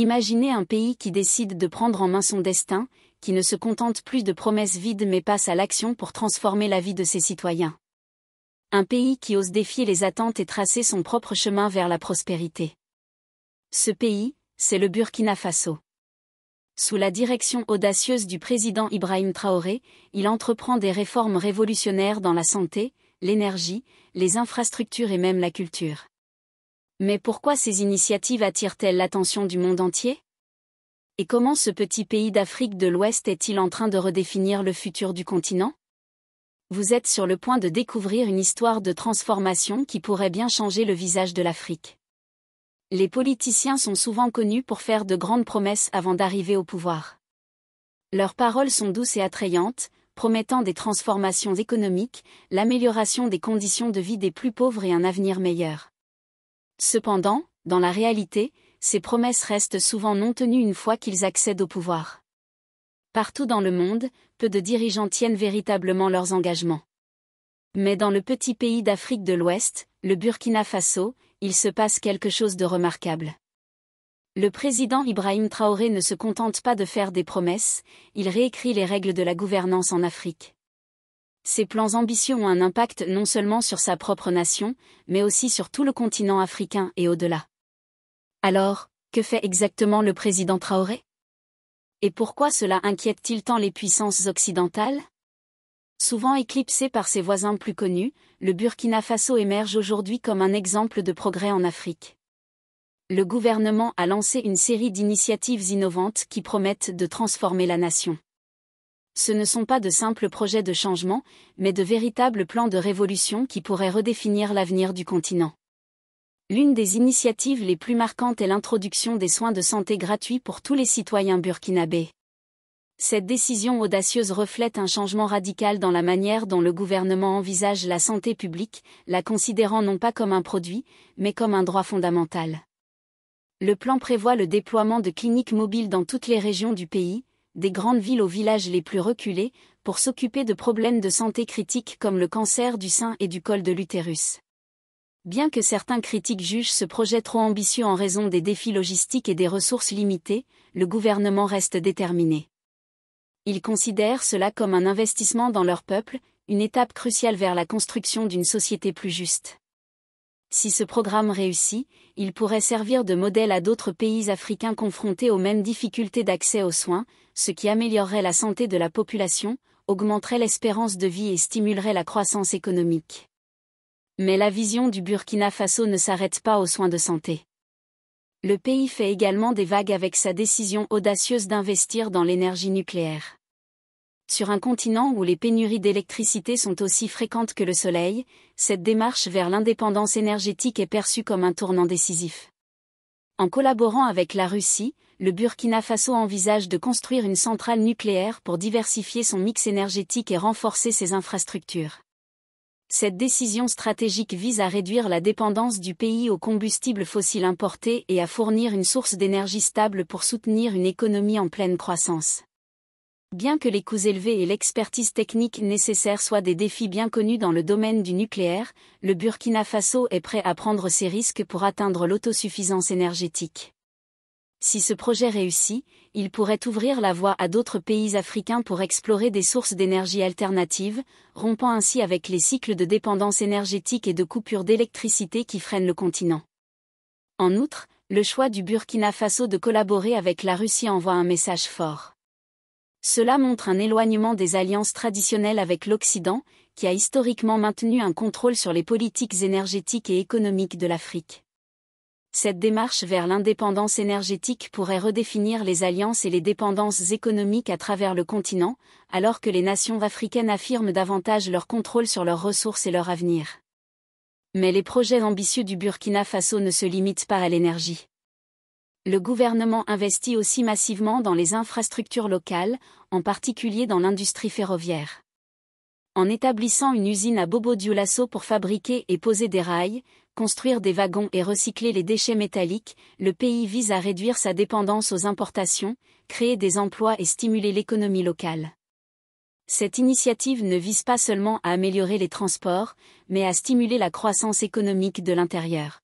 Imaginez un pays qui décide de prendre en main son destin, qui ne se contente plus de promesses vides mais passe à l'action pour transformer la vie de ses citoyens. Un pays qui ose défier les attentes et tracer son propre chemin vers la prospérité. Ce pays, c'est le Burkina Faso. Sous la direction audacieuse du président Ibrahim Traoré, il entreprend des réformes révolutionnaires dans la santé, l'énergie, les infrastructures et même la culture. Mais pourquoi ces initiatives attirent-elles l'attention du monde entier Et comment ce petit pays d'Afrique de l'Ouest est-il en train de redéfinir le futur du continent Vous êtes sur le point de découvrir une histoire de transformation qui pourrait bien changer le visage de l'Afrique. Les politiciens sont souvent connus pour faire de grandes promesses avant d'arriver au pouvoir. Leurs paroles sont douces et attrayantes, promettant des transformations économiques, l'amélioration des conditions de vie des plus pauvres et un avenir meilleur. Cependant, dans la réalité, ces promesses restent souvent non tenues une fois qu'ils accèdent au pouvoir. Partout dans le monde, peu de dirigeants tiennent véritablement leurs engagements. Mais dans le petit pays d'Afrique de l'Ouest, le Burkina Faso, il se passe quelque chose de remarquable. Le président Ibrahim Traoré ne se contente pas de faire des promesses, il réécrit les règles de la gouvernance en Afrique. Ses plans ambitieux ont un impact non seulement sur sa propre nation, mais aussi sur tout le continent africain et au-delà. Alors, que fait exactement le président Traoré Et pourquoi cela inquiète-t-il tant les puissances occidentales Souvent éclipsé par ses voisins plus connus, le Burkina Faso émerge aujourd'hui comme un exemple de progrès en Afrique. Le gouvernement a lancé une série d'initiatives innovantes qui promettent de transformer la nation ce ne sont pas de simples projets de changement, mais de véritables plans de révolution qui pourraient redéfinir l'avenir du continent. L'une des initiatives les plus marquantes est l'introduction des soins de santé gratuits pour tous les citoyens burkinabés. Cette décision audacieuse reflète un changement radical dans la manière dont le gouvernement envisage la santé publique, la considérant non pas comme un produit, mais comme un droit fondamental. Le plan prévoit le déploiement de cliniques mobiles dans toutes les régions du pays, des grandes villes aux villages les plus reculés, pour s'occuper de problèmes de santé critiques comme le cancer du sein et du col de l'utérus. Bien que certains critiques jugent ce projet trop ambitieux en raison des défis logistiques et des ressources limitées, le gouvernement reste déterminé. Ils considèrent cela comme un investissement dans leur peuple, une étape cruciale vers la construction d'une société plus juste. Si ce programme réussit, il pourrait servir de modèle à d'autres pays africains confrontés aux mêmes difficultés d'accès aux soins, ce qui améliorerait la santé de la population, augmenterait l'espérance de vie et stimulerait la croissance économique. Mais la vision du Burkina Faso ne s'arrête pas aux soins de santé. Le pays fait également des vagues avec sa décision audacieuse d'investir dans l'énergie nucléaire. Sur un continent où les pénuries d'électricité sont aussi fréquentes que le soleil, cette démarche vers l'indépendance énergétique est perçue comme un tournant décisif. En collaborant avec la Russie, le Burkina Faso envisage de construire une centrale nucléaire pour diversifier son mix énergétique et renforcer ses infrastructures. Cette décision stratégique vise à réduire la dépendance du pays aux combustibles fossiles importés et à fournir une source d'énergie stable pour soutenir une économie en pleine croissance. Bien que les coûts élevés et l'expertise technique nécessaire soient des défis bien connus dans le domaine du nucléaire, le Burkina Faso est prêt à prendre ses risques pour atteindre l'autosuffisance énergétique. Si ce projet réussit, il pourrait ouvrir la voie à d'autres pays africains pour explorer des sources d'énergie alternatives, rompant ainsi avec les cycles de dépendance énergétique et de coupures d'électricité qui freinent le continent. En outre, le choix du Burkina Faso de collaborer avec la Russie envoie un message fort. Cela montre un éloignement des alliances traditionnelles avec l'Occident, qui a historiquement maintenu un contrôle sur les politiques énergétiques et économiques de l'Afrique. Cette démarche vers l'indépendance énergétique pourrait redéfinir les alliances et les dépendances économiques à travers le continent, alors que les nations africaines affirment davantage leur contrôle sur leurs ressources et leur avenir. Mais les projets ambitieux du Burkina Faso ne se limitent pas à l'énergie. Le gouvernement investit aussi massivement dans les infrastructures locales, en particulier dans l'industrie ferroviaire. En établissant une usine à Bobo Dioulasso pour fabriquer et poser des rails, construire des wagons et recycler les déchets métalliques, le pays vise à réduire sa dépendance aux importations, créer des emplois et stimuler l'économie locale. Cette initiative ne vise pas seulement à améliorer les transports, mais à stimuler la croissance économique de l'intérieur.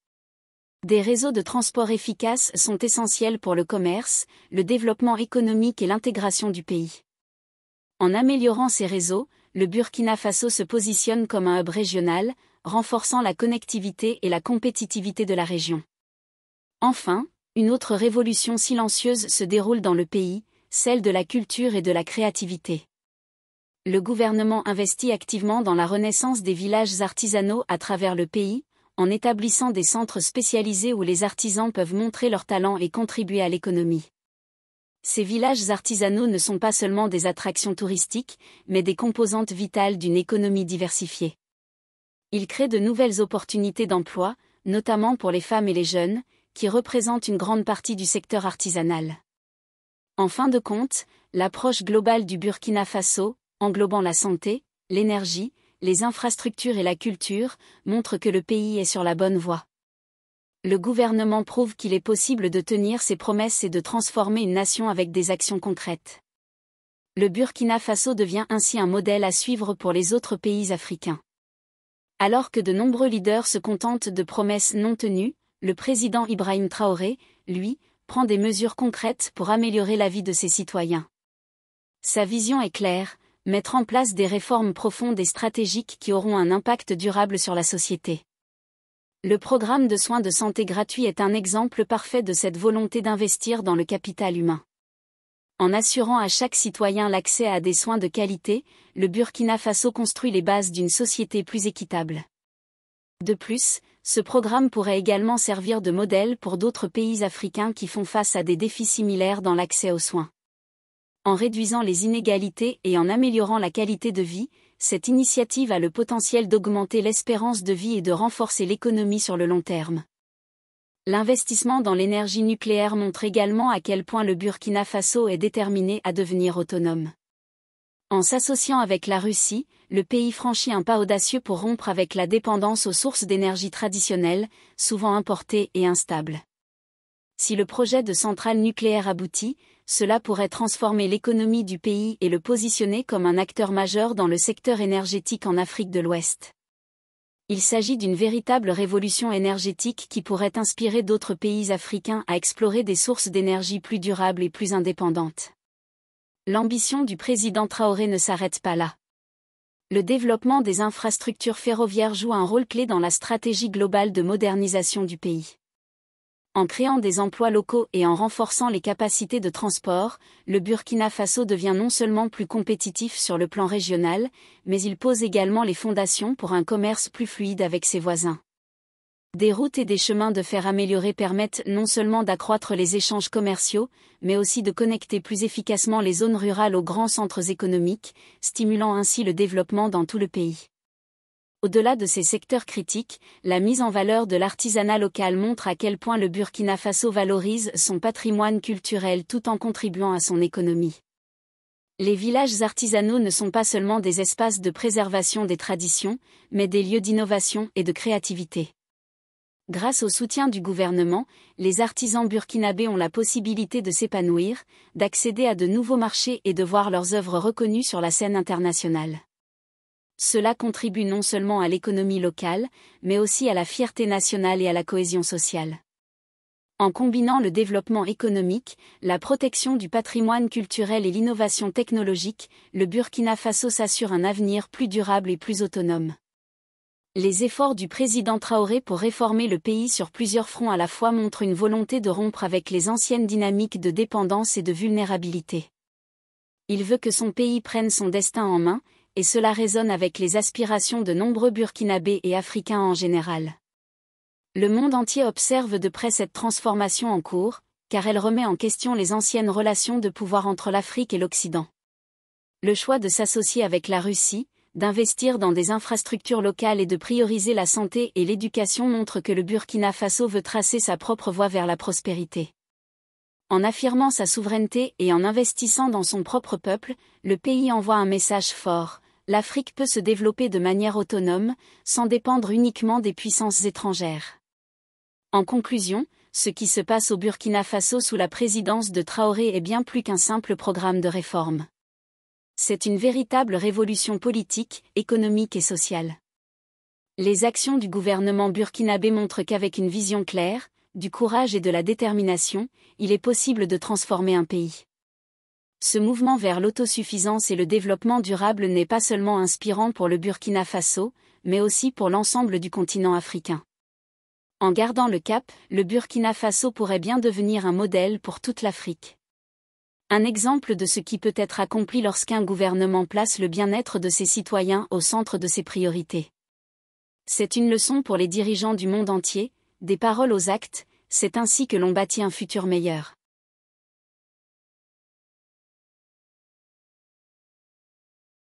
Des réseaux de transport efficaces sont essentiels pour le commerce, le développement économique et l'intégration du pays. En améliorant ces réseaux, le Burkina Faso se positionne comme un hub régional, renforçant la connectivité et la compétitivité de la région. Enfin, une autre révolution silencieuse se déroule dans le pays, celle de la culture et de la créativité. Le gouvernement investit activement dans la renaissance des villages artisanaux à travers le pays, en établissant des centres spécialisés où les artisans peuvent montrer leurs talents et contribuer à l'économie. Ces villages artisanaux ne sont pas seulement des attractions touristiques, mais des composantes vitales d'une économie diversifiée. Ils créent de nouvelles opportunités d'emploi, notamment pour les femmes et les jeunes, qui représentent une grande partie du secteur artisanal. En fin de compte, l'approche globale du Burkina Faso, englobant la santé, l'énergie, les infrastructures et la culture, montrent que le pays est sur la bonne voie. Le gouvernement prouve qu'il est possible de tenir ses promesses et de transformer une nation avec des actions concrètes. Le Burkina Faso devient ainsi un modèle à suivre pour les autres pays africains. Alors que de nombreux leaders se contentent de promesses non tenues, le président Ibrahim Traoré, lui, prend des mesures concrètes pour améliorer la vie de ses citoyens. Sa vision est claire, mettre en place des réformes profondes et stratégiques qui auront un impact durable sur la société. Le programme de soins de santé gratuit est un exemple parfait de cette volonté d'investir dans le capital humain. En assurant à chaque citoyen l'accès à des soins de qualité, le Burkina Faso construit les bases d'une société plus équitable. De plus, ce programme pourrait également servir de modèle pour d'autres pays africains qui font face à des défis similaires dans l'accès aux soins. En réduisant les inégalités et en améliorant la qualité de vie, cette initiative a le potentiel d'augmenter l'espérance de vie et de renforcer l'économie sur le long terme. L'investissement dans l'énergie nucléaire montre également à quel point le Burkina Faso est déterminé à devenir autonome. En s'associant avec la Russie, le pays franchit un pas audacieux pour rompre avec la dépendance aux sources d'énergie traditionnelles, souvent importées et instables. Si le projet de centrale nucléaire aboutit, cela pourrait transformer l'économie du pays et le positionner comme un acteur majeur dans le secteur énergétique en Afrique de l'Ouest. Il s'agit d'une véritable révolution énergétique qui pourrait inspirer d'autres pays africains à explorer des sources d'énergie plus durables et plus indépendantes. L'ambition du président Traoré ne s'arrête pas là. Le développement des infrastructures ferroviaires joue un rôle clé dans la stratégie globale de modernisation du pays. En créant des emplois locaux et en renforçant les capacités de transport, le Burkina Faso devient non seulement plus compétitif sur le plan régional, mais il pose également les fondations pour un commerce plus fluide avec ses voisins. Des routes et des chemins de fer améliorés permettent non seulement d'accroître les échanges commerciaux, mais aussi de connecter plus efficacement les zones rurales aux grands centres économiques, stimulant ainsi le développement dans tout le pays. Au-delà de ces secteurs critiques, la mise en valeur de l'artisanat local montre à quel point le Burkina Faso valorise son patrimoine culturel tout en contribuant à son économie. Les villages artisanaux ne sont pas seulement des espaces de préservation des traditions, mais des lieux d'innovation et de créativité. Grâce au soutien du gouvernement, les artisans burkinabés ont la possibilité de s'épanouir, d'accéder à de nouveaux marchés et de voir leurs œuvres reconnues sur la scène internationale. Cela contribue non seulement à l'économie locale, mais aussi à la fierté nationale et à la cohésion sociale. En combinant le développement économique, la protection du patrimoine culturel et l'innovation technologique, le Burkina Faso s'assure un avenir plus durable et plus autonome. Les efforts du président Traoré pour réformer le pays sur plusieurs fronts à la fois montrent une volonté de rompre avec les anciennes dynamiques de dépendance et de vulnérabilité. Il veut que son pays prenne son destin en main, et cela résonne avec les aspirations de nombreux Burkinabés et Africains en général. Le monde entier observe de près cette transformation en cours, car elle remet en question les anciennes relations de pouvoir entre l'Afrique et l'Occident. Le choix de s'associer avec la Russie, d'investir dans des infrastructures locales et de prioriser la santé et l'éducation montre que le Burkina Faso veut tracer sa propre voie vers la prospérité. En affirmant sa souveraineté et en investissant dans son propre peuple, le pays envoie un message fort, l'Afrique peut se développer de manière autonome, sans dépendre uniquement des puissances étrangères. En conclusion, ce qui se passe au Burkina Faso sous la présidence de Traoré est bien plus qu'un simple programme de réforme. C'est une véritable révolution politique, économique et sociale. Les actions du gouvernement burkinabé montrent qu'avec une vision claire, du courage et de la détermination, il est possible de transformer un pays. Ce mouvement vers l'autosuffisance et le développement durable n'est pas seulement inspirant pour le Burkina Faso, mais aussi pour l'ensemble du continent africain. En gardant le cap, le Burkina Faso pourrait bien devenir un modèle pour toute l'Afrique. Un exemple de ce qui peut être accompli lorsqu'un gouvernement place le bien-être de ses citoyens au centre de ses priorités. C'est une leçon pour les dirigeants du monde entier, des paroles aux actes, c'est ainsi que l'on bâtit un futur meilleur.